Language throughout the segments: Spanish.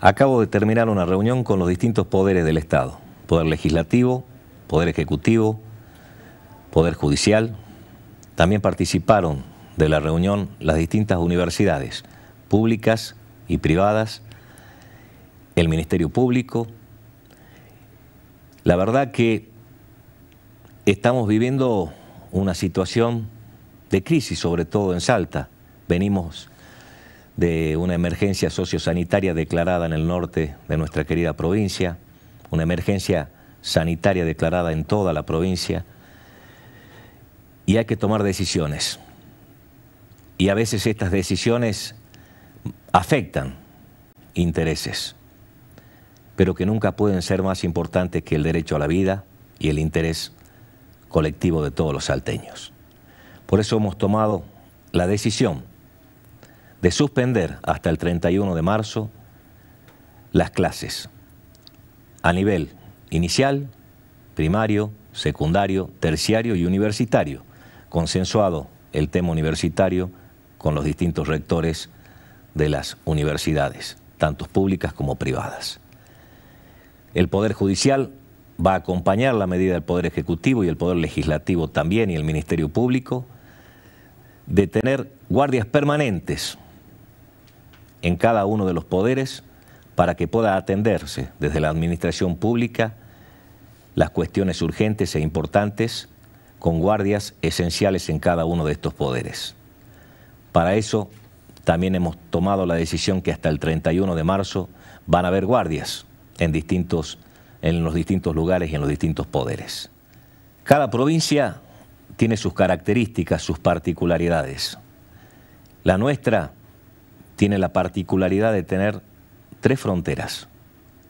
Acabo de terminar una reunión con los distintos poderes del Estado, poder legislativo, poder ejecutivo, poder judicial. También participaron de la reunión las distintas universidades, públicas y privadas, el Ministerio Público. La verdad que estamos viviendo una situación de crisis, sobre todo en Salta. Venimos de una emergencia sociosanitaria declarada en el norte de nuestra querida provincia, una emergencia sanitaria declarada en toda la provincia, y hay que tomar decisiones. Y a veces estas decisiones afectan intereses, pero que nunca pueden ser más importantes que el derecho a la vida y el interés colectivo de todos los salteños. Por eso hemos tomado la decisión de suspender hasta el 31 de marzo las clases a nivel inicial, primario, secundario, terciario y universitario, consensuado el tema universitario con los distintos rectores de las universidades, tanto públicas como privadas. El Poder Judicial va a acompañar la medida del Poder Ejecutivo y el Poder Legislativo también y el Ministerio Público de tener guardias permanentes en cada uno de los poderes para que pueda atenderse desde la administración pública las cuestiones urgentes e importantes con guardias esenciales en cada uno de estos poderes. Para eso también hemos tomado la decisión que hasta el 31 de marzo van a haber guardias en, distintos, en los distintos lugares y en los distintos poderes. Cada provincia tiene sus características, sus particularidades. La nuestra tiene la particularidad de tener tres fronteras,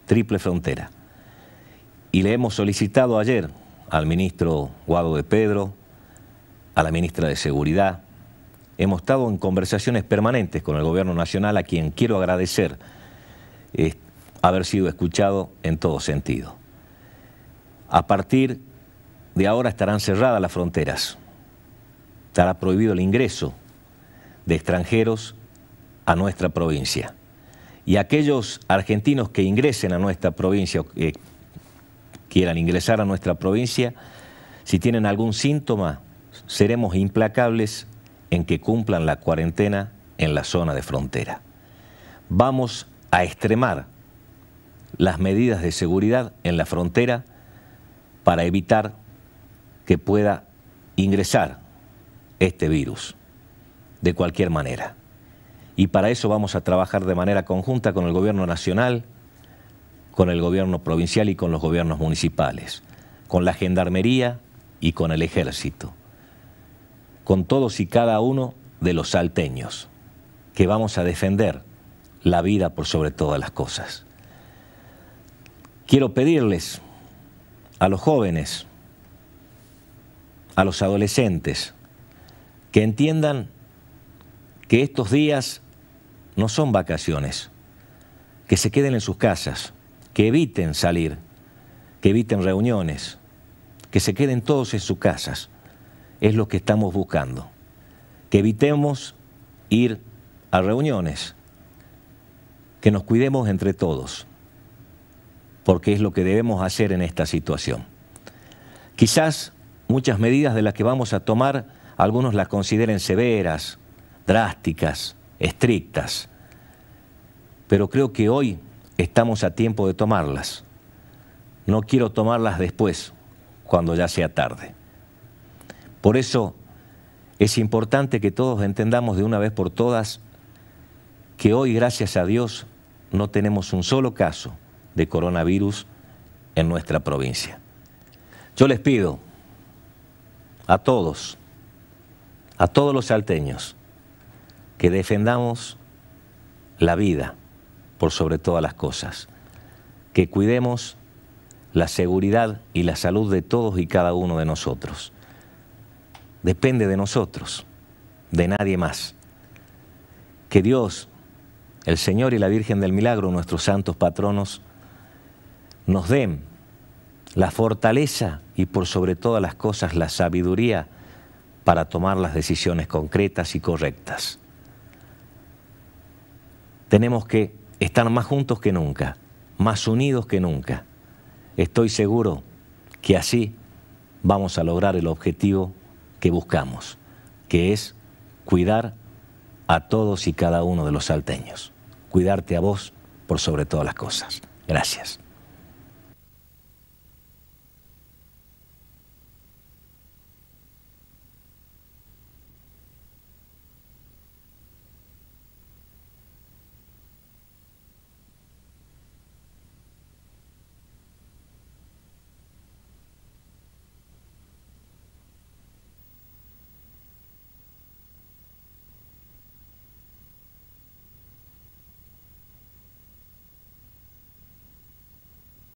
triple frontera. Y le hemos solicitado ayer al ministro Guado de Pedro, a la ministra de Seguridad, hemos estado en conversaciones permanentes con el gobierno nacional a quien quiero agradecer eh, haber sido escuchado en todo sentido. A partir de ahora estarán cerradas las fronteras, estará prohibido el ingreso de extranjeros a nuestra provincia. Y aquellos argentinos que ingresen a nuestra provincia, o que quieran ingresar a nuestra provincia, si tienen algún síntoma, seremos implacables en que cumplan la cuarentena en la zona de frontera. Vamos a extremar las medidas de seguridad en la frontera para evitar que pueda ingresar este virus de cualquier manera. Y para eso vamos a trabajar de manera conjunta con el gobierno nacional, con el gobierno provincial y con los gobiernos municipales, con la gendarmería y con el ejército, con todos y cada uno de los salteños, que vamos a defender la vida por sobre todas las cosas. Quiero pedirles a los jóvenes, a los adolescentes, que entiendan que estos días no son vacaciones. Que se queden en sus casas, que eviten salir, que eviten reuniones, que se queden todos en sus casas. Es lo que estamos buscando. Que evitemos ir a reuniones, que nos cuidemos entre todos, porque es lo que debemos hacer en esta situación. Quizás muchas medidas de las que vamos a tomar, algunos las consideren severas, drásticas, estrictas, pero creo que hoy estamos a tiempo de tomarlas. No quiero tomarlas después, cuando ya sea tarde. Por eso es importante que todos entendamos de una vez por todas que hoy, gracias a Dios, no tenemos un solo caso de coronavirus en nuestra provincia. Yo les pido a todos, a todos los salteños, que defendamos la vida por sobre todas las cosas, que cuidemos la seguridad y la salud de todos y cada uno de nosotros. Depende de nosotros, de nadie más. Que Dios, el Señor y la Virgen del Milagro, nuestros santos patronos, nos den la fortaleza y por sobre todas las cosas la sabiduría para tomar las decisiones concretas y correctas tenemos que estar más juntos que nunca, más unidos que nunca. Estoy seguro que así vamos a lograr el objetivo que buscamos, que es cuidar a todos y cada uno de los salteños. Cuidarte a vos por sobre todas las cosas. Gracias.